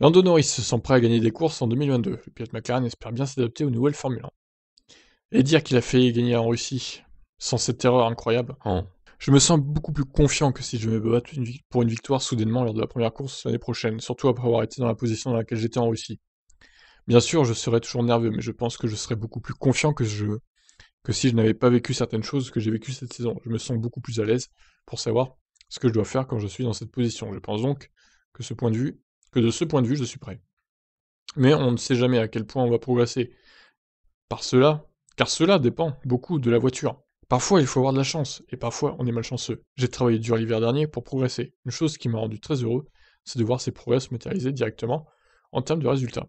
Lando Norris se sent prêt à gagner des courses en 2022. Le pilote McLaren espère bien s'adapter aux nouvelles Formule hein. Et dire qu'il a failli gagner en Russie sans cette erreur incroyable. Hein. Oh. Je me sens beaucoup plus confiant que si je me batte pour une victoire soudainement lors de la première course l'année prochaine, surtout après avoir été dans la position dans laquelle j'étais en Russie. Bien sûr, je serais toujours nerveux, mais je pense que je serai beaucoup plus confiant que, je... que si je n'avais pas vécu certaines choses que j'ai vécues cette saison. Je me sens beaucoup plus à l'aise pour savoir ce que je dois faire quand je suis dans cette position. Je pense donc que ce point de vue de ce point de vue, je suis prêt. Mais on ne sait jamais à quel point on va progresser par cela, car cela dépend beaucoup de la voiture. Parfois, il faut avoir de la chance, et parfois, on est malchanceux. J'ai travaillé dur l'hiver dernier pour progresser. Une chose qui m'a rendu très heureux, c'est de voir ces progrès se matérialiser directement en termes de résultats.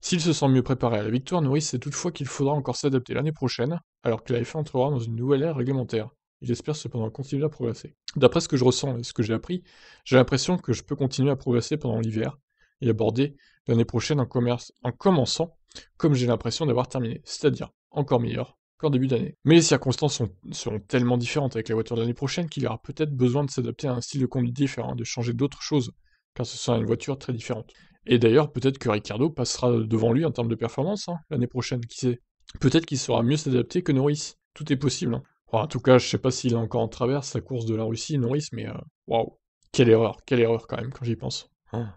S'il se sent mieux préparé à la victoire, Norris sait toutefois qu'il faudra encore s'adapter l'année prochaine, alors que la F1 entrera dans une nouvelle ère réglementaire. Il espère cependant continuer à progresser d'après ce que je ressens et ce que j'ai appris, j'ai l'impression que je peux continuer à progresser pendant l'hiver et aborder l'année prochaine en, commerce, en commençant comme j'ai l'impression d'avoir terminé, c'est-à-dire encore meilleur qu'en début d'année. Mais les circonstances sont, seront tellement différentes avec la voiture de l'année prochaine qu'il aura peut-être besoin de s'adapter à un style de conduite différent, de changer d'autres choses, car ce sera une voiture très différente. Et d'ailleurs, peut-être que Ricardo passera devant lui en termes de performance hein, l'année prochaine, qui sait. Peut-être qu'il sera mieux s'adapter que Norris. Tout est possible. Hein en tout cas, je sais pas s'il est encore en traverse sa course de la Russie, Norris, mais euh, waouh, quelle erreur, quelle erreur quand même quand j'y pense. Hein.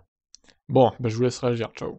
Bon, bah, je vous laisse réagir, ciao.